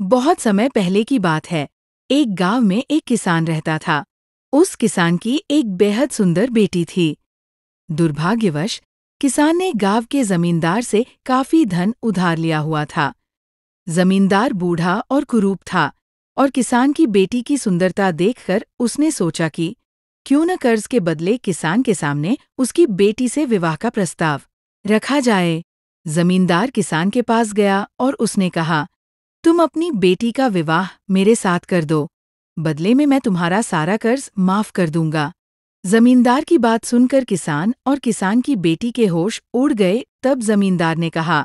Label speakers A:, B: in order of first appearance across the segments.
A: बहुत समय पहले की बात है एक गांव में एक किसान रहता था उस किसान की एक बेहद सुंदर बेटी थी दुर्भाग्यवश किसान ने गांव के जमींदार से काफी धन उधार लिया हुआ था जमींदार बूढ़ा और कुरूप था और किसान की बेटी की सुंदरता देखकर उसने सोचा कि क्यों न कर्ज के बदले किसान के सामने उसकी बेटी से विवाह का प्रस्ताव रखा जाए जमींदार किसान के पास गया और उसने कहा तुम अपनी बेटी का विवाह मेरे साथ कर दो बदले में मैं तुम्हारा सारा कर्ज माफ कर दूंगा जमींदार की बात सुनकर किसान और किसान की बेटी के होश उड़ गए तब जमींदार ने कहा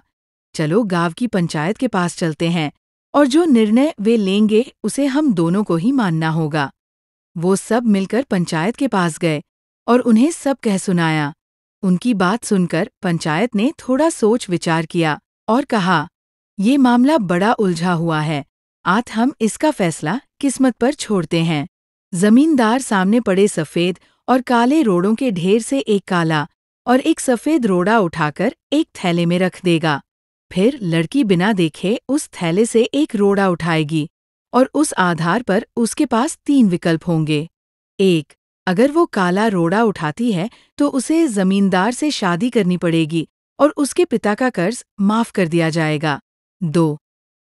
A: चलो गांव की पंचायत के पास चलते हैं और जो निर्णय वे लेंगे उसे हम दोनों को ही मानना होगा वो सब मिलकर पंचायत के पास गए और उन्हें सब कह सुनाया उनकी बात सुनकर पंचायत ने थोड़ा सोच विचार किया और कहा ये मामला बड़ा उलझा हुआ है आज हम इसका फैसला किस्मत पर छोड़ते हैं जमींदार सामने पड़े सफ़ेद और काले रोड़ों के ढेर से एक काला और एक सफ़ेद रोड़ा उठाकर एक थैले में रख देगा फिर लड़की बिना देखे उस थैले से एक रोड़ा उठाएगी और उस आधार पर उसके पास तीन विकल्प होंगे एक अगर वो काला रोड़ा उठाती है तो उसे जमींदार से शादी करनी पड़ेगी और उसके पिता का कर्ज माफ कर दिया जाएगा दो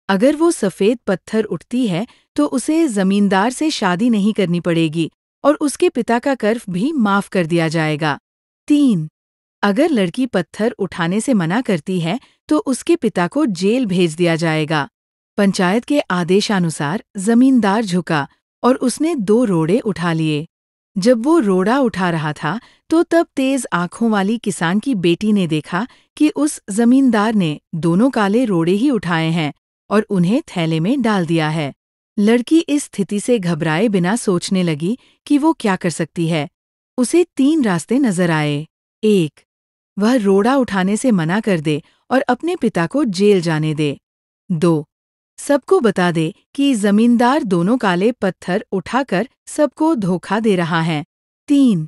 A: अगर वो सफ़ेद पत्थर उठती है तो उसे ज़मींदार से शादी नहीं करनी पड़ेगी और उसके पिता का कर्फ भी माफ़ कर दिया जाएगा तीन अगर लड़की पत्थर उठाने से मना करती है तो उसके पिता को जेल भेज दिया जाएगा पंचायत के आदेशानुसार जमींदार झुका और उसने दो रोड़े उठा लिए जब वो रोड़ा उठा रहा था तो तब तेज आंखों वाली किसान की बेटी ने देखा कि उस जमींदार ने दोनों काले रोड़े ही उठाए हैं और उन्हें थैले में डाल दिया है लड़की इस स्थिति से घबराए बिना सोचने लगी कि वो क्या कर सकती है उसे तीन रास्ते नजर आए एक वह रोड़ा उठाने से मना कर दे और अपने पिता को जेल जाने दे दो सबको बता दे कि जमींदार दोनों काले पत्थर उठाकर सबको धोखा दे रहा है तीन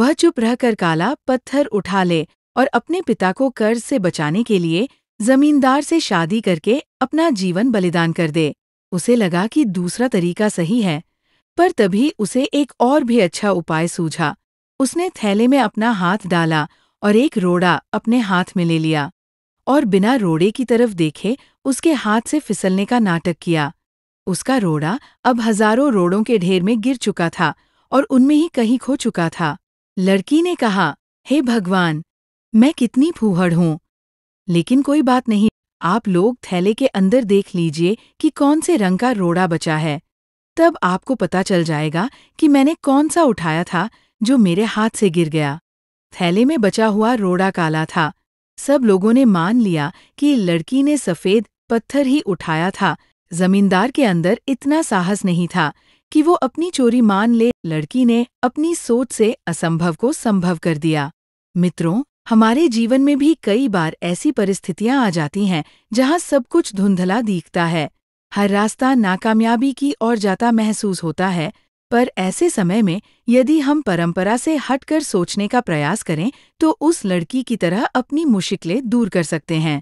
A: वह चुप रहकर काला पत्थर उठा ले और अपने पिता को कर्ज से बचाने के लिए जमींदार से शादी करके अपना जीवन बलिदान कर दे उसे लगा कि दूसरा तरीका सही है पर तभी उसे एक और भी अच्छा उपाय सूझा उसने थैले में अपना हाथ डाला और एक रोड़ा अपने हाथ में ले लिया और बिना रोड़े की तरफ देखे उसके हाथ से फिसलने का नाटक किया उसका रोड़ा अब हजारों रोड़ों के ढेर में गिर चुका था और उनमें ही कहीं खो चुका था लड़की ने कहा हे hey भगवान मैं कितनी फूहड़ हूं लेकिन कोई बात नहीं आप लोग थैले के अंदर देख लीजिए कि कौन से रंग का रोड़ा बचा है तब आपको पता चल जाएगा कि मैंने कौन सा उठाया था जो मेरे हाथ से गिर गया थैले में बचा हुआ रोड़ा काला था सब लोगों ने मान लिया कि लड़की ने सफ़ेद पत्थर ही उठाया था जमींदार के अंदर इतना साहस नहीं था कि वो अपनी चोरी मान ले लड़की ने अपनी सोच से असंभव को संभव कर दिया मित्रों हमारे जीवन में भी कई बार ऐसी परिस्थितियां आ जाती हैं जहां सब कुछ धुंधला दिखता है हर रास्ता नाकामयाबी की ओर जाता महसूस होता है पर ऐसे समय में यदि हम परंपरा से हटकर सोचने का प्रयास करें तो उस लड़की की तरह अपनी मुश्किलें दूर कर सकते हैं